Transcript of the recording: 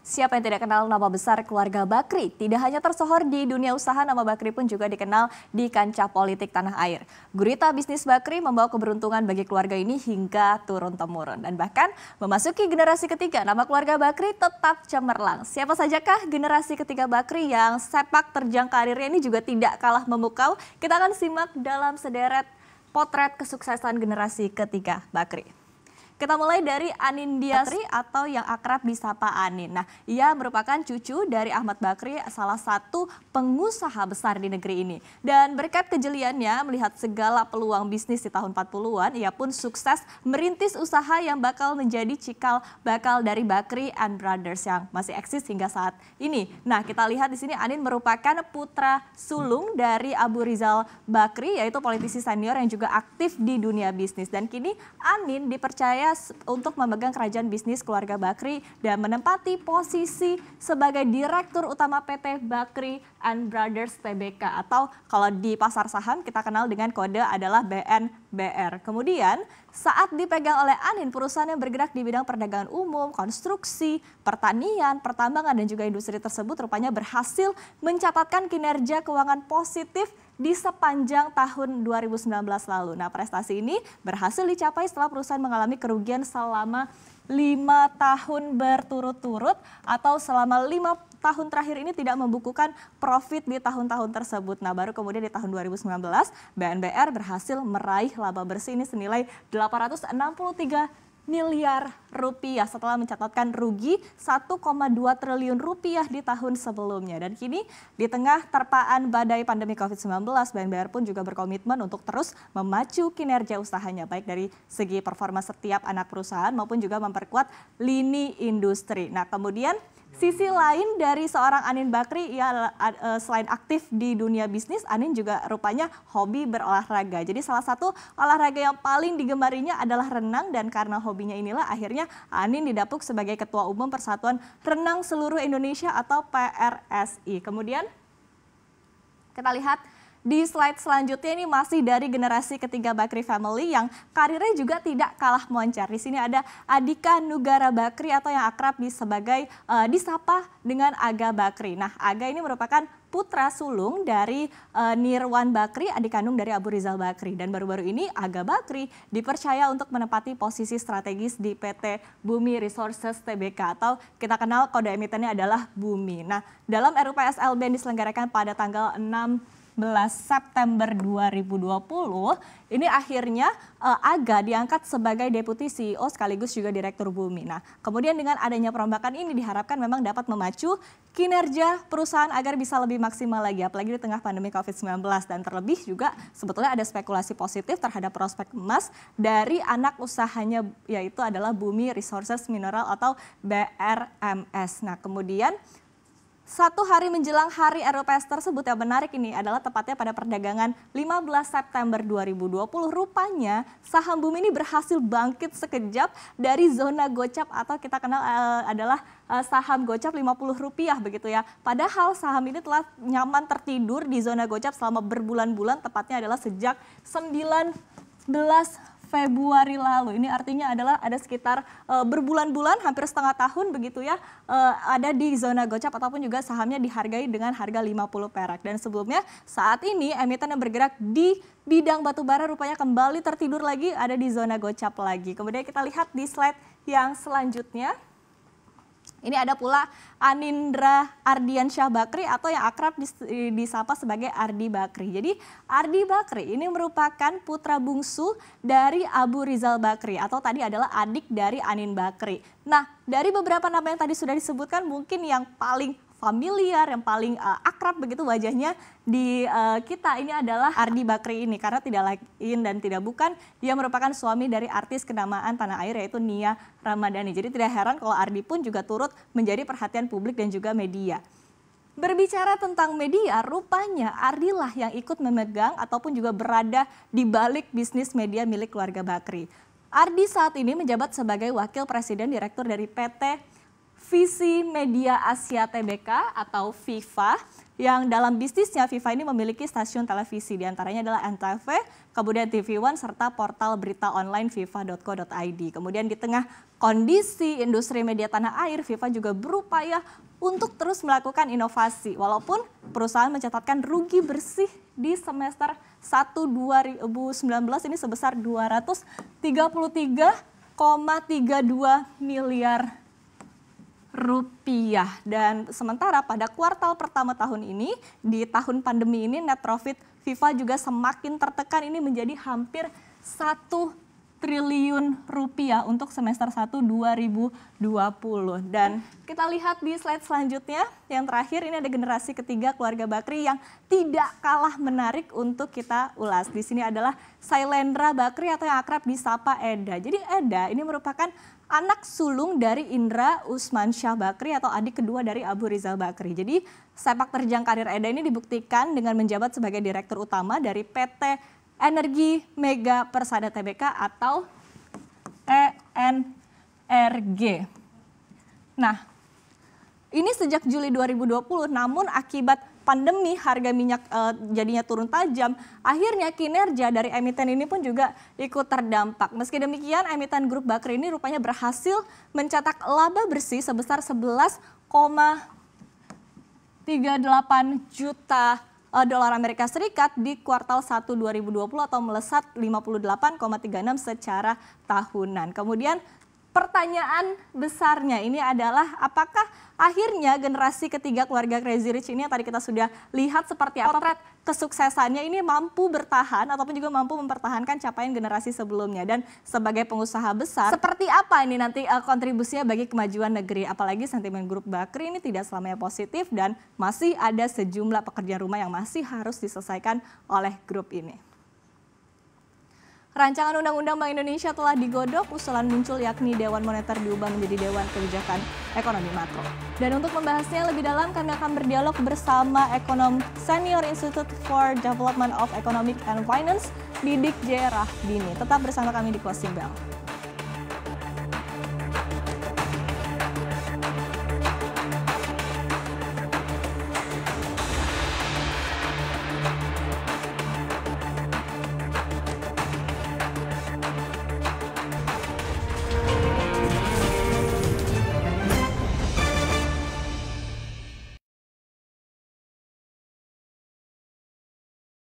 Siapa yang tidak kenal nama besar keluarga Bakri? Tidak hanya tersohor di dunia usaha, nama Bakri pun juga dikenal di kancah politik tanah air. Gurita bisnis Bakri membawa keberuntungan bagi keluarga ini hingga turun-temurun. Dan bahkan memasuki generasi ketiga, nama keluarga Bakri tetap cemerlang. Siapa sajakah generasi ketiga Bakri yang sepak terjang karirnya ini juga tidak kalah memukau? Kita akan simak dalam sederet potret kesuksesan generasi ketiga Bakri. Kita mulai dari Anin Diasri atau yang akrab disapa Anin. Nah, ia merupakan cucu dari Ahmad Bakri, salah satu pengusaha besar di negeri ini. Dan berkat kejeliannya melihat segala peluang bisnis di tahun 40-an, ia pun sukses merintis usaha yang bakal menjadi cikal bakal dari Bakri and Brothers yang masih eksis hingga saat ini. Nah, kita lihat di sini Anin merupakan putra sulung dari Abu Rizal Bakri, yaitu politisi senior yang juga aktif di dunia bisnis. Dan kini Anin dipercaya sukses untuk memegang kerajaan bisnis keluarga Bakri dan menempati posisi sebagai Direktur Utama PT Bakri and Brothers Tbk atau kalau di pasar saham kita kenal dengan kode adalah BNBR. Kemudian saat dipegang oleh Anin, perusahaan yang bergerak di bidang perdagangan umum, konstruksi, pertanian, pertambangan dan juga industri tersebut rupanya berhasil mencatatkan kinerja keuangan positif di sepanjang tahun 2019 lalu. Nah, prestasi ini berhasil dicapai setelah perusahaan mengalami kerugian selama lima tahun berturut-turut atau selama lima tahun terakhir ini tidak membukukan profit di tahun-tahun tersebut. Nah baru kemudian di tahun 2019 BNBR berhasil meraih laba bersih ini senilai 863 miliar rupiah setelah mencatatkan rugi 1,2 triliun rupiah di tahun sebelumnya. Dan kini di tengah terpaan badai pandemi COVID-19, BNBR pun juga berkomitmen untuk terus memacu kinerja usahanya baik dari segi performa setiap anak perusahaan maupun juga memperkuat lini industri. Nah kemudian Sisi lain dari seorang Anin Bakri ya selain aktif di dunia bisnis, Anin juga rupanya hobi berolahraga. Jadi salah satu olahraga yang paling digemarinya adalah renang dan karena hobinya inilah akhirnya Anin didapuk sebagai Ketua Umum Persatuan Renang Seluruh Indonesia atau PRSI. Kemudian kita lihat di slide selanjutnya ini masih dari generasi ketiga Bakri Family yang karirnya juga tidak kalah moncer. Di sini ada Adika Nugara Bakri atau yang akrab di sebagai uh, disapa dengan Aga Bakri. Nah, Aga ini merupakan putra sulung dari uh, Nirwan Bakri, adik kandung dari Abu Rizal Bakri. Dan baru-baru ini Aga Bakri dipercaya untuk menempati posisi strategis di PT Bumi Resources TBK atau kita kenal kode emitennya adalah Bumi. Nah, dalam RUPSLB yang diselenggarakan pada tanggal 6 September 2020 ini akhirnya uh, Aga diangkat sebagai deputi CEO sekaligus juga direktur Bumi. Nah, kemudian dengan adanya perombakan ini diharapkan memang dapat memacu kinerja perusahaan agar bisa lebih maksimal lagi apalagi di tengah pandemi Covid-19 dan terlebih juga sebetulnya ada spekulasi positif terhadap prospek emas dari anak usahanya yaitu adalah Bumi Resources Mineral atau BRMS. Nah, kemudian satu hari menjelang hari RUPS tersebut yang menarik ini adalah tepatnya pada perdagangan 15 September 2020. Rupanya saham Bumi ini berhasil bangkit sekejap dari zona gocap atau kita kenal uh, adalah uh, saham gocap Rp50 begitu ya. Padahal saham ini telah nyaman tertidur di zona gocap selama berbulan-bulan tepatnya adalah sejak 9 Februari lalu. Ini artinya adalah ada sekitar uh, berbulan-bulan hampir setengah tahun begitu ya uh, ada di zona gocap ataupun juga sahamnya dihargai dengan harga 50 perak. Dan sebelumnya saat ini emiten yang bergerak di bidang batubara rupanya kembali tertidur lagi ada di zona gocap lagi. Kemudian kita lihat di slide yang selanjutnya. Ini ada pula Anindra Ardiansyah Bakri atau yang akrab disapa sebagai Ardi Bakri. Jadi Ardi Bakri ini merupakan putra bungsu dari Abu Rizal Bakri atau tadi adalah adik dari Anin Bakri. Nah dari beberapa nama yang tadi sudah disebutkan mungkin yang paling familiar, yang paling uh, akrab begitu wajahnya di uh, kita ini adalah Ardi Bakri ini karena tidak lain dan tidak bukan dia merupakan suami dari artis kenamaan tanah air yaitu Nia Ramadhani. Jadi tidak heran kalau Ardi pun juga turut menjadi perhatian publik dan juga media. Berbicara tentang media, rupanya Ardi lah yang ikut memegang ataupun juga berada di balik bisnis media milik keluarga Bakri. Ardi saat ini menjabat sebagai wakil presiden direktur dari PT visi media Asia TBK atau FIFA yang dalam bisnisnya FIFA ini memiliki stasiun televisi diantaranya adalah NTV, kemudian TV One serta portal berita online fifa.co.id. Kemudian di tengah kondisi industri media tanah air, FIFA juga berupaya untuk terus melakukan inovasi walaupun perusahaan mencatatkan rugi bersih di semester 1 2019 ini sebesar 233,32 miliar rupiah. Dan sementara pada kuartal pertama tahun ini, di tahun pandemi ini net profit FIFA juga semakin tertekan ini menjadi hampir satu triliun rupiah untuk semester 1 2020. Dan kita lihat di slide selanjutnya, yang terakhir ini ada generasi ketiga keluarga Bakri yang tidak kalah menarik untuk kita ulas. Di sini adalah Sailendra Bakri atau yang akrab disapa Eda. Jadi Eda ini merupakan anak sulung dari Indra Usman Syah Bakri atau adik kedua dari Abu Rizal Bakri. Jadi sepak terjang karir Eda ini dibuktikan dengan menjabat sebagai direktur utama dari PT energi mega persada TBK atau ENRG. Nah, ini sejak Juli 2020 namun akibat pandemi harga minyak e, jadinya turun tajam, akhirnya kinerja dari emiten ini pun juga ikut terdampak. Meski demikian, emiten grup Bakri ini rupanya berhasil mencetak laba bersih sebesar 11,38 juta Eh, dolar Amerika Serikat di kuartal 1 2020 atau melesat 58,36 secara tahunan. Kemudian pertanyaan besarnya ini adalah apakah akhirnya generasi ketiga keluarga Crazy Rich ini yang tadi kita sudah lihat seperti apa potret kesuksesannya ini mampu bertahan ataupun juga mampu mempertahankan capaian generasi sebelumnya dan sebagai pengusaha besar seperti apa ini nanti eh, kontribusinya bagi kemajuan negeri apalagi sentimen grup Bakri ini tidak selamanya positif dan masih ada sejumlah pekerjaan rumah yang masih harus diselesaikan oleh grup ini. Rancangan Undang-Undang Bank Indonesia telah digodok, usulan muncul yakni Dewan Moneter diubah menjadi Dewan Kebijakan Ekonomi Makro. Dan untuk membahasnya lebih dalam, kami akan berdialog bersama ekonom senior Institute for Development of Economic and Finance, Didik J. Rahdini. Tetap bersama kami di Closing Bell.